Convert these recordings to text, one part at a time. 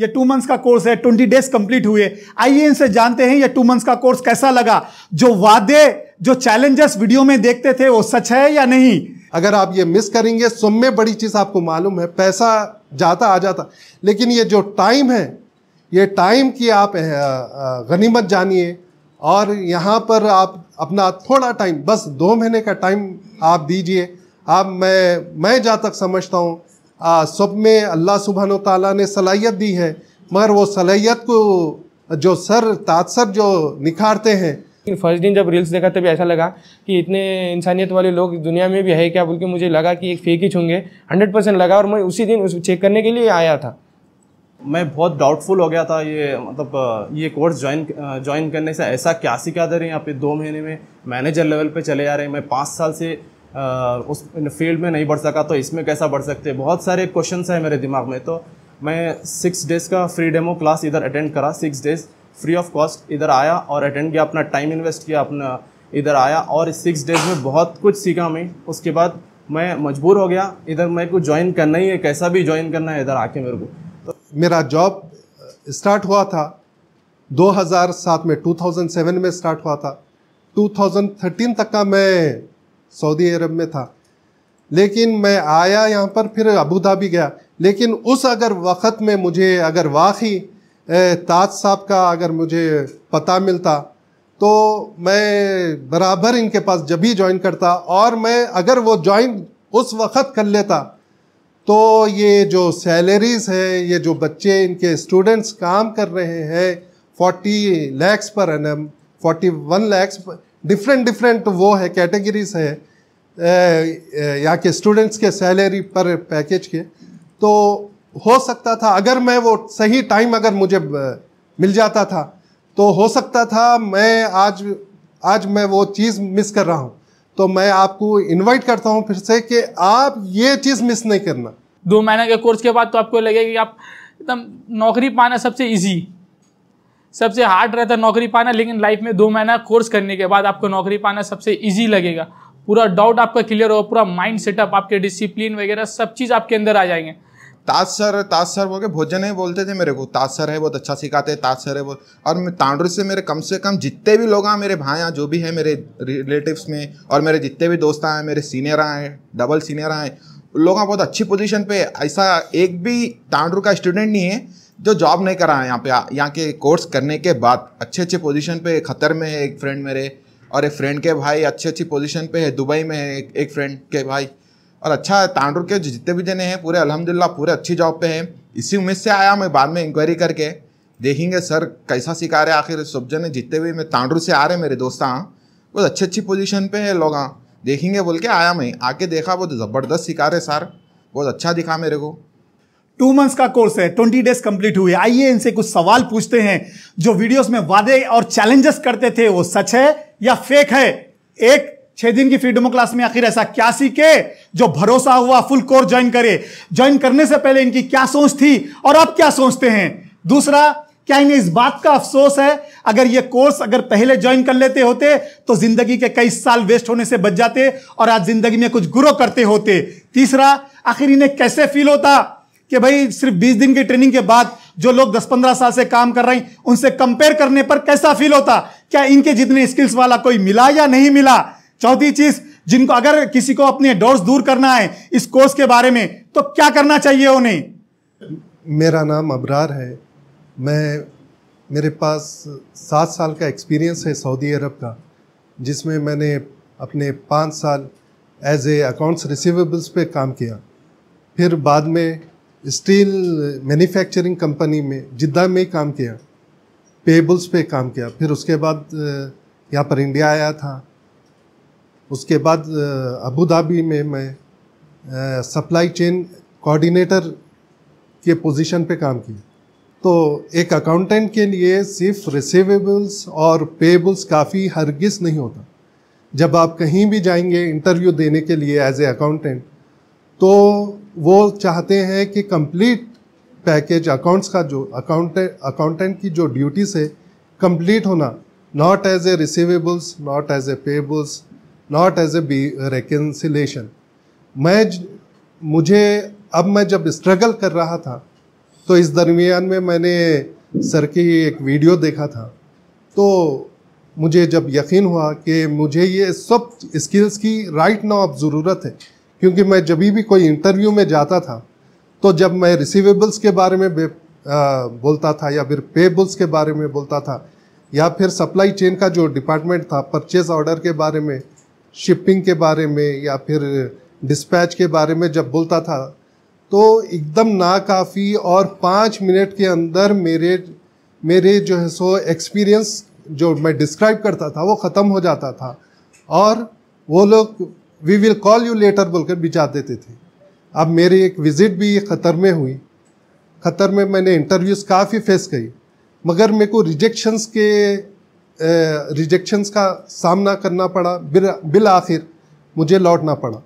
ये two months का course है ट्वेंटी डेज कंप्लीट हुए आइए इनसे जानते हैं ये टू मंथ्स का कोर्स कैसा लगा जो वादे जो चैलेंजेस वीडियो में देखते थे वो सच है या नहीं अगर आप ये मिस करेंगे सुम में बड़ी चीज़ आपको मालूम है पैसा जाता आ जाता लेकिन ये जो टाइम है ये टाइम की आप गनीमत जानिए और यहाँ पर आप अपना थोड़ा टाइम बस दो महीने का टाइम आप दीजिए आप मैं मैं जहाँ तक समझता हूँ सब में अल्लाह सुबहान तला ने सलाहियत दी है मगर वो सलाहियत को जो सर तासर जो निखारते हैं फर्स्ट दिन जब रील्स देखा तभी ऐसा लगा कि इतने इंसानियत वाले लोग दुनिया में भी है क्या बोल के मुझे लगा कि एक फेक ही छूंगे हंड्रेड परसेंट लगा और मैं उसी दिन उसको चेक करने के लिए आया था मैं बहुत डाउटफुल हो गया था ये मतलब ये कोर्स ज्वाइन ज्वाइन करने से ऐसा क्या सिखा दे रहे हैं यहाँ पे दो महीने में मैनेजर लेवल पे चले जा रहे हैं मैं पाँच साल से उस फील्ड में नहीं बढ़ सका तो इसमें कैसा बढ़ सकते बहुत सारे क्वेश्चन हैं मेरे दिमाग में तो मैं सिक्स डेज़ का फ्री डेमो क्लास इधर अटेंड करा six days free of cost इधर आया और अटेंड किया अपना टाइम इन्वेस्ट किया अपना इधर आया और सिक्स डेज़ में बहुत कुछ सीखा मैं उसके बाद मैं मजबूर हो गया इधर मेरे को ज्वाइन करना ही है कैसा भी ज्वाइन करना है इधर आके मेरे को तो मेरा जॉब स्टार्ट uh, हुआ था 2007 में 2007 में स्टार्ट हुआ था 2013 तक का मैं सऊदी अरब में था लेकिन मैं आया यहाँ पर फिर अबू धाबी गया लेकिन उस अगर वक़्त में मुझे अगर वाकई ताज साहब का अगर मुझे पता मिलता तो मैं बराबर इनके पास जब भी ज्वाइन करता और मैं अगर वो ज्वाइन उस वक़्त कर लेता तो ये जो सैलरीज़ है ये जो बच्चे इनके स्टूडेंट्स काम कर रहे हैं फोर्टी लैक्स पर N M forty one lakhs different different वो है कैटेगरीज है यहाँ के स्टूडेंट्स के सैलरी पर पैकेज के तो हो सकता था अगर मैं वो सही टाइम अगर मुझे मिल जाता था तो हो सकता था मैं आज आज मैं वो चीज़ मिस कर रहा हूँ तो मैं आपको इनवाइट करता हूँ फिर से कि आप ये चीज़ मिस नहीं करना दो महीने के कोर्स के बाद तो आपको लगेगा कि आप एकदम नौकरी पाना सबसे इजी सबसे हार्ड रहता है नौकरी पाना लेकिन लाइफ में दो महीना कोर्स करने के बाद आपको नौकरी पाना सबसे ईजी लगेगा पूरा डाउट आपका क्लियर होगा पूरा माइंड सेटअप आपके डिसिप्लिन वगैरह सब चीज़ आपके अंदर आ जाएंगे ताज सर ताज सर बोल के भोजन ही बोलते थे मेरे को ताज सर है बहुत अच्छा सिखाते हैं ताज सर है वो और तांडुर से मेरे कम से कम जितने भी लोग हैं मेरे भाई हैं जो भी है मेरे रिलेटिव्स में और मेरे जितने भी दोस्त हैं मेरे सीनियर हैं डबल सीनियर हैं लोग बहुत अच्छी पोजीशन पे ऐसा एक भी तांडुर का स्टूडेंट नहीं है जो जॉब नहीं करा है यहाँ पे यहाँ के कोर्स करने के बाद अच्छे अच्छे पोजीशन पे खतर में है एक फ्रेंड मेरे और एक फ्रेंड के भाई अच्छी अच्छी पोजीशन पे है दुबई में है एक फ्रेंड के भाई और अच्छा है तांडुर के जितने भी जने हैं पूरे अलहमदिल्ला पूरे अच्छी जॉब पे हैं इसी उम्मीद से आया मैं बाद में इंक्वायरी करके देखेंगे सर कैसा सिखा रहे आखिर सब जने जितने भी मैं तांडुर से आ रहे मेरे दोस्त हाँ बहुत अच्छी अच्छी पोजिशन पे है लोग हाँ देखेंगे बोल के आया मैं आके देखा बहुत तो ज़बरदस्त सिखा रहे सर बहुत अच्छा दिखा मेरे को टू मंथ्स का कोर्स है ट्वेंटी डेज कंप्लीट हुए आइए इनसे कुछ सवाल पूछते हैं जो वीडियोस में वादे और चैलेंजेस करते थे वो सच है या फेक है एक छह दिन की फ्रीडम क्लास में आखिर ऐसा क्या सीखे जो भरोसा हुआ फुल कोर्स ज्वाइन करे ज्वाइन करने से पहले इनकी क्या सोच थी और अब क्या सोचते हैं दूसरा क्या इन्हें इस बात का अफसोस है अगर ये कोर्स अगर पहले ज्वाइन कर लेते होते तो जिंदगी के कई साल वेस्ट होने से बच जाते और आज जिंदगी में कुछ ग्रो करते होते तीसरा आखिर इन्हें कैसे फील होता कि भाई सिर्फ 20 दिन की ट्रेनिंग के बाद जो लोग 10-15 साल से काम कर रहे हैं उनसे कंपेयर करने पर कैसा फील होता क्या इनके जितने स्किल्स वाला कोई मिला या नहीं मिला चौथी चीज जिनको अगर किसी को अपने डोर्स दूर करना है इस कोर्स के बारे में तो क्या करना चाहिए उन्हें मेरा नाम अबरार है मैं मेरे पास सात साल का एक्सपीरियंस है सऊदी अरब का जिसमें मैंने अपने पाँच साल एज ए अकाउंट्स रिसिवेबल्स पे काम किया फिर बाद में स्टील मैन्युफैक्चरिंग कंपनी में जिद्दा में काम किया पेबल्स पे काम किया फिर उसके बाद यहाँ पर इंडिया आया था उसके बाद अबू धाबी में मैं सप्लाई चेन कोऑर्डिनेटर के पोजीशन पे काम किया तो एक अकाउंटेंट के लिए सिर्फ रिसिवेबल्स और पेबल्स काफ़ी हरगिज़ नहीं होता जब आप कहीं भी जाएंगे इंटरव्यू देने के लिए एज ए अकाउंटेंट तो वो चाहते हैं कि कंप्लीट पैकेज अकाउंट्स का जो अकाउंट अकाउंटेंट की जो ड्यूटीज है कंप्लीट होना not as a receivables not as a payables not as a B reconciliation मैं मुझे अब मैं जब स्ट्रगल कर रहा था तो इस दरमियान में मैंने सर की एक वीडियो देखा था तो मुझे जब यकीन हुआ कि मुझे ये सब स्किल्स की राइट नाउ अब ज़रूरत है क्योंकि मैं जब भी कोई इंटरव्यू में जाता था तो जब मैं रिसीवेबल्स के बारे में बोलता था या फिर पेबल्स के बारे में बोलता था या फिर सप्लाई चेन का जो डिपार्टमेंट था परचेज ऑर्डर के बारे में शिपिंग के बारे में या फिर डिस्पैच के बारे में जब बोलता था तो एकदम नाकाफ़ी और पाँच मिनट के अंदर मेरे मेरे जो है सो एक्सपीरियंस जो मैं डिस्क्राइब करता था वो ख़त्म हो जाता था और वो लोग we will call you later बोलकर बिचा देते थे अब मेरी एक विज़िट भी ख़तर में हुई ख़तर में मैंने इंटरव्यूज़ काफ़ी फेस करी मगर मेरे को रिजेक्शंस के रिजेक्शंस का सामना करना पड़ा बिल बिल आखिर मुझे लौटना पड़ा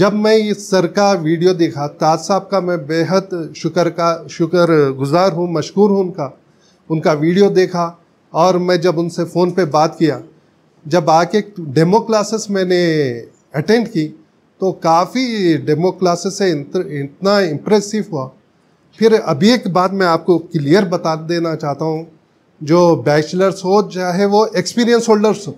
जब मैं इस सर का वीडियो देखा ताज साहब का मैं बेहद शुक्र का शुक्र गुज़ार हूँ मशहूर हूँ उनका उनका वीडियो देखा और मैं जब उनसे फ़ोन पे बात किया जब आके डेमो क्लासेस मैंने अटेंड की तो काफ़ी डेमो क्लासेस से इतना इम्प्रेसिव हुआ फिर अभी एक बात मैं आपको क्लियर बता देना चाहता हूँ जो बैचलर्स हो चाहे वो एक्सपीरियंस होल्डर्स हो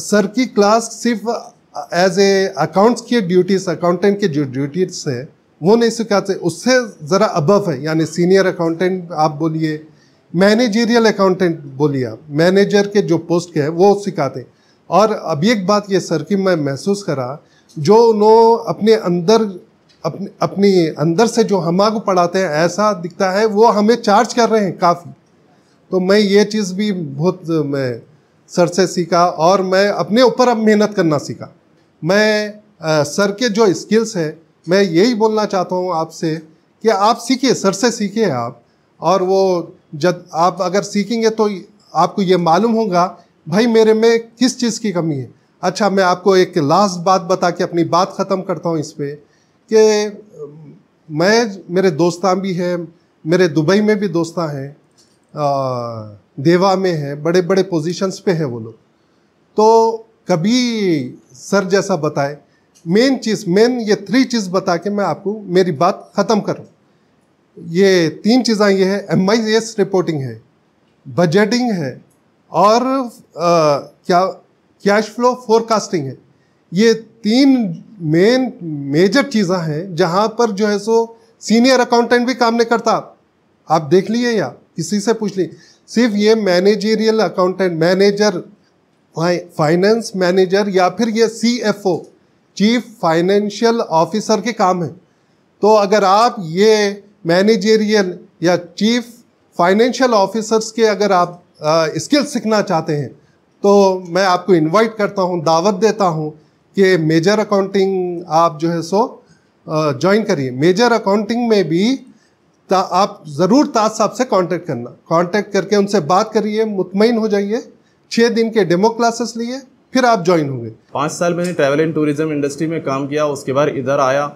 सर की क्लास सिर्फ एज ए अकाउंट्स की ड्यूटीज अकाउंटेंट की जो ड्यूटीज है वो नहीं सिखाते उससे ज़रा अबव है यानी सीनियर अकाउंटेंट आप बोलिए मैनेजेरियल अकाउंटेंट बोलिए आप मैनेजर के जो पोस्ट के हैं वो सिखाते हैं और अभी एक बात ये सर की मैं महसूस करा जो उन्होंने अपने अंदर अपने अपनी अंदर से जो हमा को पढ़ाते हैं ऐसा दिखता है वो हमें चार्ज कर रहे हैं काफ़ी तो मैं ये चीज़ भी बहुत मैं सर से सीखा और मैं अपने ऊपर अब मेहनत करना सीखा मैं आ, सर के जो स्किल्स हैं मैं यही बोलना चाहता हूँ आपसे कि आप सीखिए सर से सीखिए आप और वो जब आप अगर सीखेंगे तो आपको ये मालूम होगा भाई मेरे में किस चीज़ की कमी है अच्छा मैं आपको एक लास्ट बात बता के अपनी बात ख़त्म करता हूँ इस पर कि मैं मेरे दोस्तां भी है मेरे दुबई में भी दोस्त हैं देवा में है बड़े बड़े पोजीशंस पे हैं वो लोग तो कभी सर जैसा बताए मेन चीज़ मेन ये थ्री चीज़ बता के मैं आपको मेरी बात ख़त्म करूँ ये तीन चीज़ें ये है एम रिपोर्टिंग है बजटिंग है और आ, क्या कैश फ्लो फोरकास्टिंग है ये तीन मेन मेजर चीज़ें हैं जहाँ पर जो है सो सीनियर अकाउंटेंट भी काम नहीं करता आप देख लिए या किसी से पूछ ली सिर्फ ये managerial accountant manager finance manager या फिर ये C F O chief financial officer के काम है तो अगर आप ये मैनेजेरियल या चीफ फाइनेंशियल ऑफिसर्स के अगर आप स्किल सीखना चाहते हैं तो मैं आपको इनवाइट करता हूँ दावत देता हूँ कि मेजर अकाउंटिंग आप जो है सो ज्वाइन करिए मेजर अकाउंटिंग में भी ता, आप ज़रूर ताज साहब से कांटेक्ट करना कांटेक्ट करके उनसे बात करिए मुतमिन हो जाइए छः दिन के डेमो क्लासेस लिए फिर आप ज्वाइन होंगे पाँच साल मैंने ट्रैवल एंड टूरिज्म इंडस्ट्री में काम किया उसके बाद इधर आया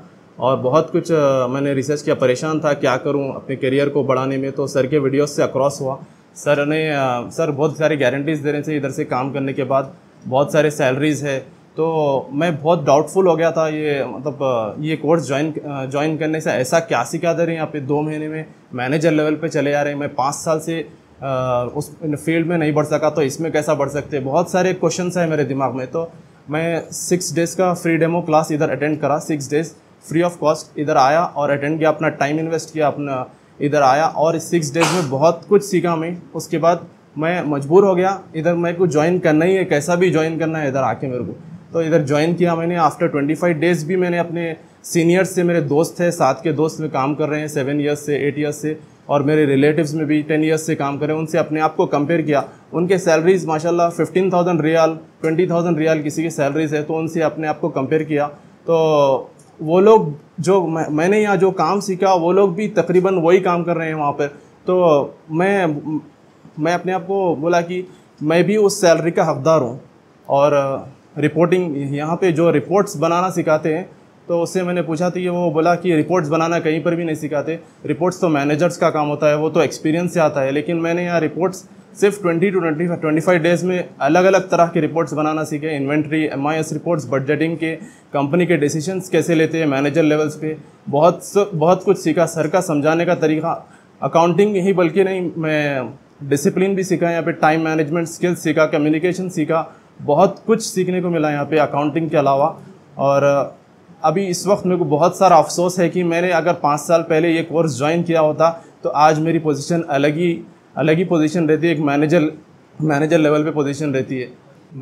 और बहुत कुछ मैंने रिसर्च किया परेशान था क्या करूं अपने करियर को बढ़ाने में तो सर के वीडियोस से अक्रॉस हुआ सर ने सर बहुत सारी गारंटीज़ दे रहे थे इधर से काम करने के बाद बहुत सारे सैलरीज़ है तो मैं बहुत डाउटफुल हो गया था ये मतलब ये कोर्स ज्वाइन ज्वाइन करने से ऐसा क्या सिखा दे रहे हैं यहाँ पे दो महीने में मैनेजर लेवल पे चले जा रहे हैं मैं पाँच साल से उस फील्ड में नहीं बढ़ सका तो इसमें कैसा बढ़ सकते हैं बहुत सारे क्वेश्चन है मेरे दिमाग में तो मैं सिक्स डेज़ का फ्री डेमो क्लास इधर अटेंड करा six days free of cost इधर आया और अटेंड किया अपना टाइम इन्वेस्ट किया अपना इधर आया और सिक्स डेज में बहुत कुछ सीखा मैं उसके बाद मैं मजबूर हो गया इधर मेरे को ज्वाइन करना ही है कैसा भी ज्वाइन करना है इधर आके मेरे को तो इधर ज्वाइन किया मैंने आफ्टर ट्वेंटी फाइव डेज़ भी मैंने अपने सीनियर्स से मेरे दोस्त हैं साथ के दोस्त में काम कर रहे हैं सेवन ईयर्स से एट ईयर्स से और मेरे रिलेटिव्स में भी टेन ईयर्स से काम कर रहे हैं उनसे अपने आप को कंपेयर किया उनके सैलरीज़ माशाल्लाह fifteen thousand riyal twenty thousand riyal किसी की सैलरीज़ है तो उनसे अपने आप को कंपेयर किया तो वो लोग जो मैं, मैंने यहाँ जो काम सीखा वो लोग भी तकरीबन वही काम कर रहे हैं वहाँ पर तो मैं मैं अपने आप को बोला कि मैं भी उस सैलरी का हकदार हूँ और रिपोर्टिंग यहाँ पे जो रिपोर्ट्स बनाना सिखाते हैं तो उससे मैंने पूछा थी तो वो बोला कि रिपोर्ट्स बनाना कहीं पर भी नहीं सिखाते रिपोर्ट्स तो मैनेजर्स का काम होता है वो तो एक्सपीरियंस से आता है लेकिन मैंने यहाँ रिपोर्ट्स सिर्फ 20 टू 20 25 डेज़ में अलग अलग तरह के रिपोर्ट्स बनाना सीखे इन्वेंट्री एम रिपोर्ट्स बजटिंग के कंपनी के डिसीजंस कैसे लेते हैं मैनेजर लेवल्स पे बहुत बहुत कुछ सीखा सर का समझाने का तरीका अकाउंटिंग ही बल्कि नहीं मैं डिसिप्लिन भी सीखा यहाँ पे टाइम मैनेजमेंट स्किल्स सीखा कम्युनिकेशन सीखा बहुत कुछ सीखने को मिला यहाँ पे अकाउंटिंग के अलावा और अभी इस वक्त मेरे को बहुत सारा अफसोस है कि मैंने अगर पाँच साल पहले ये कोर्स ज्वाइन किया होता तो आज मेरी पोजीशन अलग ही अलग ही पोजीशन रहती है एक मैनेजर मैनेजर लेवल पे पोजीशन रहती है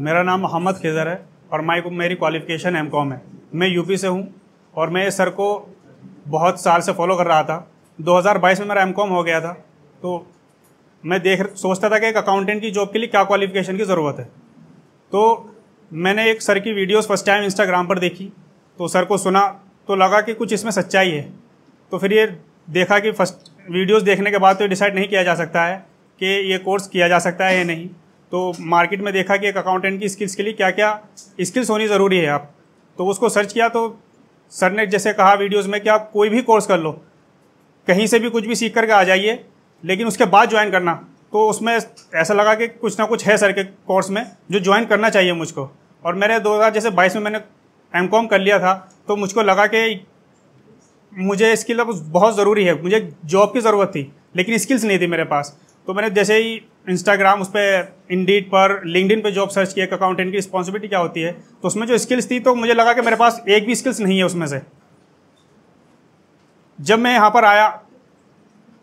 मेरा नाम मोहम्मद खेजर है और माई मेरी क्वालिफिकेशन एम कॉम है मैं यूपी से हूँ और मैं सर को बहुत साल से फॉलो कर रहा था 2022 में मेरा एम हो गया था तो मैं देख सोचता था कि एक अकाउंटेंट की जॉब के लिए क्या क्वालिफिकेशन की ज़रूरत है तो मैंने एक सर की वीडियोस फर्स्ट टाइम इंस्टाग्राम पर देखी तो सर को सुना तो लगा कि कुछ इसमें सच्चाई है तो फिर ये देखा कि फर्स्ट वीडियोस देखने के बाद तो डिसाइड नहीं किया जा सकता है कि ये कोर्स किया जा सकता है या नहीं तो मार्केट में देखा कि एक अकाउंटेंट की स्किल्स के लिए क्या क्या स्किल्स होनी ज़रूरी है आप तो उसको सर्च किया तो सर ने जैसे कहा वीडियोस में कि आप कोई भी कोर्स कर लो कहीं से भी कुछ भी सीख करके आ जाइए लेकिन उसके बाद ज्वाइन करना तो उसमें ऐसा लगा कि कुछ ना कुछ है सर के कोर्स में जो ज्वाइन करना चाहिए मुझको और मेरे दो हज़ार जैसे बाईस में मैंने एम कर लिया था तो मुझको लगा कि मुझे स्किल अब बहुत ज़रूरी है मुझे जॉब की ज़रूरत थी लेकिन स्किल्स नहीं थी मेरे पास तो मैंने जैसे ही इंस्टाग्राम उस पर इंडीड पर लिंकड पे जॉब सर्च किया अकाउंटेंट की रिस्पॉन्सिबिलिटी क्या होती है तो उसमें जो स्किल्स थी तो मुझे लगा कि मेरे पास एक भी स्किल्स नहीं है उसमें से जब मैं यहाँ पर आया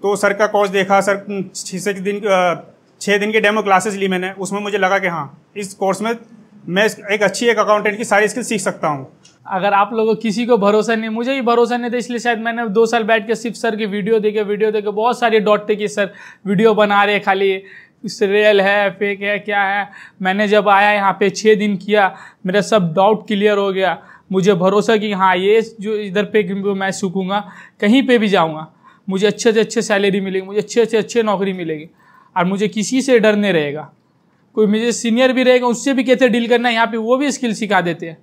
तो सर का कोर्स देखा सर छः से दिन छः दिन की डेमो क्लासेस ली मैंने उसमें मुझे लगा कि हाँ इस कोर्स में मैं एक अच्छी एक अकाउंटेंट की सारी स्किल्स सीख सकता हूँ अगर आप लोगों किसी को भरोसा नहीं मुझे ही भरोसा नहीं था इसलिए शायद मैंने दो साल बैठ के सिर्फ सर की वीडियो देखे वीडियो देखे बहुत सारे डॉट थे कि सर वीडियो बना रहे खाली इस रियल है फेक है क्या है मैंने जब आया यहाँ पे छः दिन किया मेरा सब डाउट क्लियर हो गया मुझे भरोसा कि हाँ ये जो इधर पे मैं सीखूँगा कहीं पे भी जाऊँगा मुझे अच्छे से अच्छे सैलरी मिलेगी मुझे अच्छे से अच्छे नौकरी मिलेगी और मुझे किसी से डर नहीं रहेगा कोई मुझे सीनियर भी रहेगा उससे भी कहते डील करना है यहाँ पर वो भी स्किल सिखा देते हैं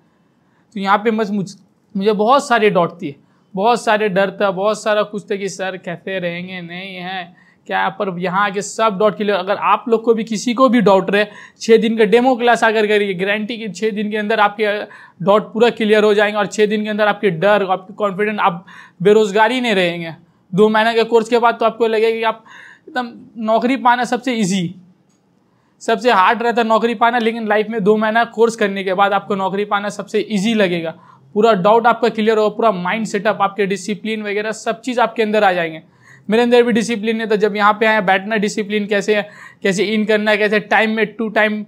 तो यहाँ पे बस मुझ मुझे बहुत सारे डॉट थी बहुत सारे डर था बहुत सारा कुछ था कि सर कैसे रहेंगे नहीं हैं क्या पर यहाँ आके सब डॉट क्लियर अगर आप लोग को भी किसी को भी डाउट रहे छः दिन का डेमो क्लास आकर करिए गारंटी कि छः दिन के अंदर आपके डॉट पूरा क्लियर हो जाएंगे और छः दिन के अंदर आपके डर आपके कॉन्फिडेंट आप बेरोजगारी नहीं रहेंगे दो महीने के कोर्स के बाद तो आपको लगेगा कि आप एकदम नौकरी पाना सबसे ईजी सबसे हार्ड रहता है नौकरी पाना लेकिन लाइफ में दो महीना कोर्स करने के बाद आपको नौकरी पाना सबसे ईजी लगेगा पूरा डाउट आपका क्लियर होगा पूरा माइंड सेटअप आपके डिसिप्लिन वगैरह सब चीज़ आपके अंदर आ जाएंगे मेरे अंदर भी डिसिप्लिन है तो जब यहाँ पे आए बैठना डिसिप्लिन कैसे है कैसे इन करना है कैसे टाइम में टू टाइम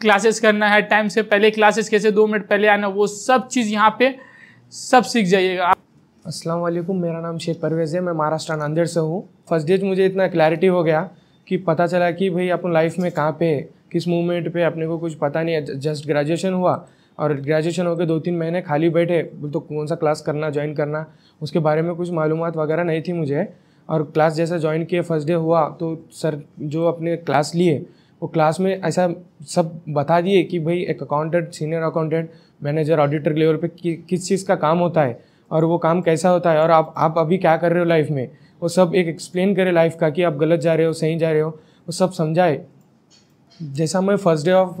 क्लासेस करना है टाइम से पहले क्लासेस कैसे दो मिनट पहले आना वो सब चीज़ यहाँ पे सब सीख जाइएगा असलम वालेकुम मेरा नाम शेख परवेज़ है मैं महाराष्ट्र नांदेड़ से हूँ फर्स्ट डेज मुझे इतना क्लैरिटी हो गया कि पता चला कि भाई अपन लाइफ में कहाँ पे किस मूवमेंट पे अपने को कुछ पता नहीं है जस्ट ग्रेजुएशन हुआ और ग्रेजुएशन होकर दो तीन महीने खाली बैठे बोल तो कौन सा क्लास करना ज्वाइन करना उसके बारे में कुछ मालूम वगैरह नहीं थी मुझे और क्लास जैसा ज्वाइन किए फर्स्ट डे हुआ तो सर जो अपने क्लास लिए वो क्लास में ऐसा सब बता दिए कि भाई एक accountant senior accountant manager auditor level पे कि, किस चीज़ का काम होता है और वो काम कैसा होता है और आप आप अभी क्या कर रहे हो लाइफ में वो सब एक एक्सप्लेन करे लाइफ का कि आप गलत जा रहे हो सही जा रहे हो वो सब समझाए जैसा मैं first day of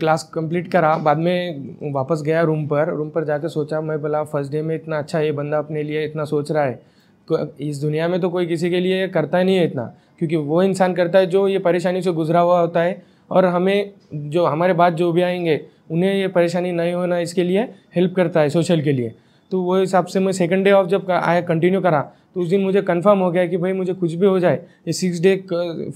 class complete करा बाद में वापस गया रूम पर रूम पर जाकर सोचा मैं भला फर्स्ट डे में इतना अच्छा ये बंदा अपने लिए इतना सोच रहा है तो इस दुनिया में तो कोई किसी के लिए करता नहीं है इतना क्योंकि वो इंसान करता है जो ये परेशानी से गुजरा हुआ होता है और हमें जो हमारे बाद जो भी आएंगे उन्हें ये परेशानी नहीं होना इसके लिए हेल्प करता है सोशल के लिए तो वो हिसाब से मैं सेकंड डे ऑफ जब आया कंटिन्यू करा तो उस दिन मुझे कंफर्म हो गया कि भाई मुझे कुछ भी हो जाए ये सिक्स डे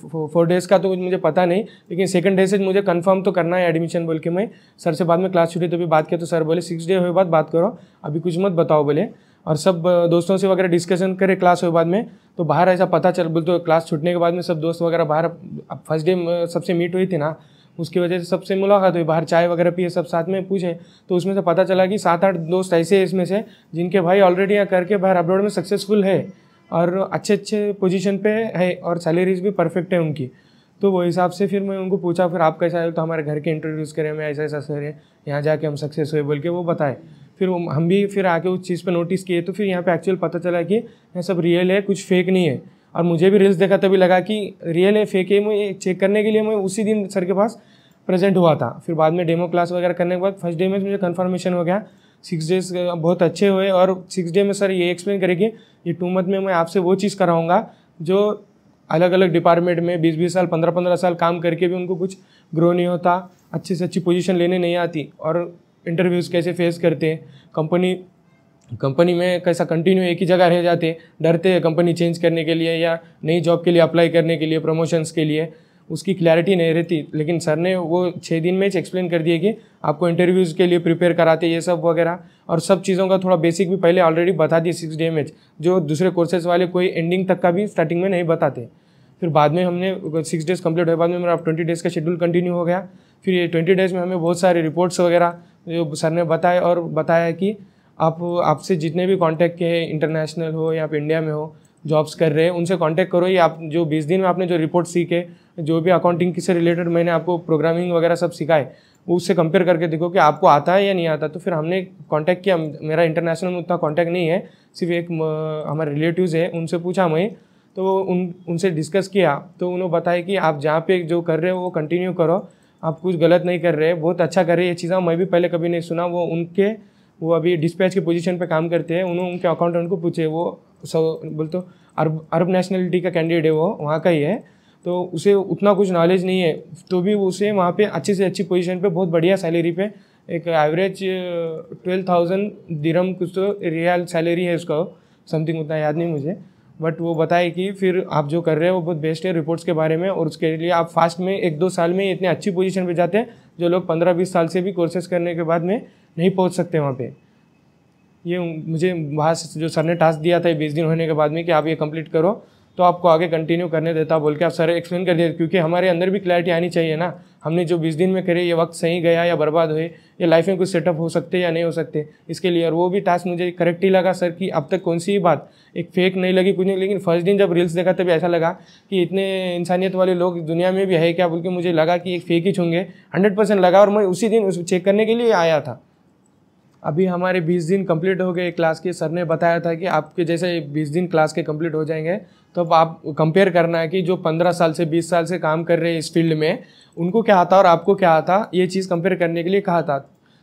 फोर डेज का तो कुछ मुझे पता नहीं लेकिन सेकंड डे से मुझे कंफर्म तो करना है एडमिशन बोल के मैं सर से बाद में क्लास छुटी तो भी बात किया तो सर बोले सिक्स डे हुए बाद बात करो अभी कुछ मत बताओ बोले और सब दोस्तों से वगैरह डिस्कशन करे क्लास हुए बाद में तो बाहर ऐसा पता चल बोल तो क्लास छूटने के बाद में सब दोस्त वगैरह बाहर फर्स्ट डे सबसे मीट हुई थी ना उसकी वजह से सबसे मुलाकात हुई बाहर चाय वगैरह पिए सब साथ में पूछे तो उसमें से पता चला कि सात आठ दोस्त ऐसे हैं इसमें से जिनके भाई ऑलरेडी यहाँ करके बाहर अब्रॉड में सक्सेसफुल है और अच्छे अच्छे पोजीशन पे है और सैलरीज भी परफेक्ट है उनकी तो वो हिसाब से फिर मैं उनको पूछा फिर आप कैसा है तो हमारे घर के इंट्रोड्यूस करें मैं ऐसा ऐसा सर है यहाँ जाके हम सक्सेस हुए बोल के वो बताए फिर हम भी फिर आके उस चीज़ पर नोटिस किए तो फिर यहाँ पे एक्चुअल पता चला कि यह सब रियल है कुछ फेक नहीं है और मुझे भी रील्स देखा तभी लगा कि रियल है फेक है मुझे चेक करने के लिए मैं उसी दिन सर के पास प्रेजेंट हुआ था फिर बाद में डेमो क्लास वगैरह करने के बाद फर्स्ट डे में मुझे कन्फर्मेशन हो गया सिक्स डेज बहुत अच्छे हुए और सिक्स डे में सर ये एक्सप्लेन करेंगे ये टू मंथ में मैं आपसे वो चीज़ कराऊँगा जो अलग अलग डिपार्टमेंट में बीस बीस साल पंद्रह पंद्रह साल काम करके भी उनको कुछ ग्रो नहीं होता अच्छे से अच्छी पोजीशन लेने नहीं आती और इंटरव्यूज़ कैसे फेस करते हैं कंपनी कंपनी में कैसा कंटिन्यू एक ही जगह रह जाते डरते हैं कंपनी चेंज करने के लिए या नई जॉब के लिए अप्लाई करने के लिए प्रमोशंस के लिए उसकी क्लैरिटी नहीं रहती लेकिन सर ने वो छः दिन में एक्सप्लेन कर दिए कि आपको इंटरव्यूज़ के लिए प्रिपेयर कराते ये सब वगैरह और सब चीज़ों का थोड़ा बेसिक भी पहले ऑलरेडी बता दिए सिक्स डे में जो दूसरे कोर्सेज वाले कोई एंडिंग तक का भी स्टार्टिंग में नहीं बताते फिर बाद में हमने सिक्स डेज़ कंप्लीट हुए बाद में मेरा ट्वेंटी डेज़ का शेड्यूल कंटिन्यू हो गया फिर ये ट्वेंटी डेज़ में हमें बहुत सारे रिपोर्ट्स वगैरह जो सर ने बताए और बताया कि आप आपसे जितने भी कॉन्टैक्ट किए हैं इंटरनेशनल हो या आप इंडिया में हो जॉब्स कर रहे हैं उनसे कॉन्टैक्ट करो या आप जो बीस दिन में आपने जो रिपोर्ट सीखे जो भी अकाउंटिंग से रिलेटेड मैंने आपको प्रोग्रामिंग वगैरह सब सिखाए उससे कंपेयर करके देखो कि आपको आता है या नहीं आता तो फिर हमने कांटेक्ट किया मेरा इंटरनेशनल में उतना कांटेक्ट नहीं है सिर्फ एक हमारे रिलेटिव्स है उनसे पूछा मैं तो उन उनसे डिस्कस किया तो उन्होंने बताया कि आप जहाँ पे जो कर रहे हो वो कंटिन्यू करो आप कुछ गलत नहीं कर रहे बहुत अच्छा कर रहे ये चीज़ें मैं भी पहले कभी नहीं सुना वो उनके वो अभी डिस्पैच के पोजीशन पे काम करते हैं उन्होंने उनके अकाउंटेंट को पूछे वो सब बोल तो अरब अरब नेशनलिटी का कैंडिडेट है वो वहाँ का ही है तो उसे उतना कुछ नॉलेज नहीं है तो भी उसे वहाँ पे अच्छी से अच्छी पोजीशन पे बहुत बढ़िया सैलरी पे एक एवरेज ट्वेल्व थाउजेंड दिरम कुछ तो रियल सैलरी है उसका समथिंग उतना याद नहीं मुझे बट वो बताए कि फिर आप जो कर रहे हैं वो बहुत बेस्ट है रिपोर्ट्स के बारे में और उसके लिए आप फास्ट में एक दो साल में इतने अच्छी पोजीशन पे जाते हैं जो लोग पंद्रह बीस साल से भी कोर्सेज करने के बाद में नहीं पहुँच सकते वहाँ पर ये मुझे वहाँ से जो सर ने टास्क दिया था बीस दिन होने के बाद में कि आप ये कंप्लीट करो तो आपको आगे कंटिन्यू करने देता बोल के आप सर एक्सप्लेन कर दिया क्योंकि हमारे अंदर भी क्लैरिटी आनी चाहिए ना हमने जो बीस दिन में करे ये वक्त सही गया या बर्बाद हुए या लाइफ में कुछ सेटअप हो सकते या नहीं हो सकते इसके लिए और वो भी टास्क मुझे करेक्ट ही लगा सर कि अब तक कौन सी बात एक फेक नहीं लगी कुछ नहीं लेकिन फर्स्ट दिन जब रील्स देखा तभी ऐसा लगा कि इतने इंसानियत वाले लोग दुनिया में भी है क्या बोल के मुझे लगा कि एक फेक ही छूंगे हंड्रेड लगा और मैं उसी दिन उस चेक करने के लिए आया था अभी हमारे 20 दिन कंप्लीट हो गए क्लास के सर ने बताया था कि आपके जैसे 20 दिन क्लास के कंप्लीट हो जाएंगे तो अब आप कंपेयर करना है कि जो 15 साल से 20 साल से काम कर रहे हैं इस फील्ड में उनको क्या आता और आपको क्या आता ये चीज़ कंपेयर करने के लिए कहा था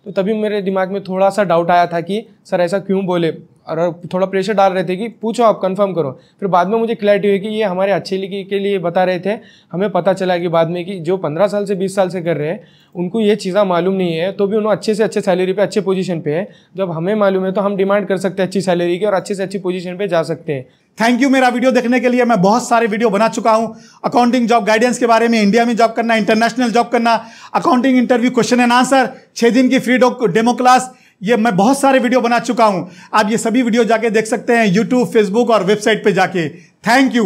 तो तभी मेरे दिमाग में थोड़ा सा डाउट आया था कि सर ऐसा क्यों बोले और थोड़ा प्रेशर डाल रहे थे कि पूछो आप कंफर्म करो फिर बाद में मुझे क्लैरिटी हुई कि ये हमारे अच्छे लिए के लिए बता रहे थे हमें पता चला कि बाद में कि जो पंद्रह साल से बीस साल से कर रहे हैं उनको ये चीज़ें मालूम नहीं है तो भी उन्होंने अच्छे से अच्छे सैलरी पे अच्छे पोजीशन पे है जब हमें मालूम है तो हम डिमांड कर सकते हैं अच्छी सैलरी की और अच्छे से अच्छी पोजीशन पर जा सकते हैं थैंक यू मेरा वीडियो देखने के लिए मैं बहुत सारे वीडियो बना चुका हूं अकाउंटिंग जॉब गाइडेंस के बारे में इंडिया में जॉब करना इंटरनेशनल जॉब करना accounting interview question and answer छः दिन की फ्री डेमो क्लास ये मैं बहुत सारे वीडियो बना चुका हूं आप ये सभी वीडियो जाके देख सकते हैं यूट्यूब फेसबुक और वेबसाइट पे जाके थैंक यू